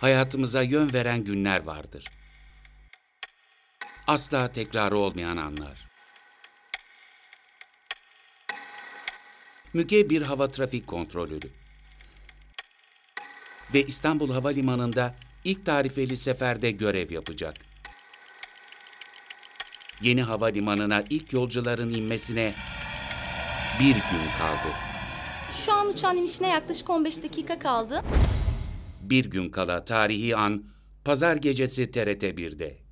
hayatımıza yön veren günler vardır. Asla tekrarı olmayan anlar. Müge bir hava trafik kontrolörü. Ve İstanbul Havalimanı'nda ilk tarifeli seferde görev yapacak. Yeni havalimanına ilk yolcuların inmesine bir gün kaldı. Şu an uçağın inişine yaklaşık 15 dakika kaldı. Bir gün kala tarihi an, pazar gecesi TRT 1'de.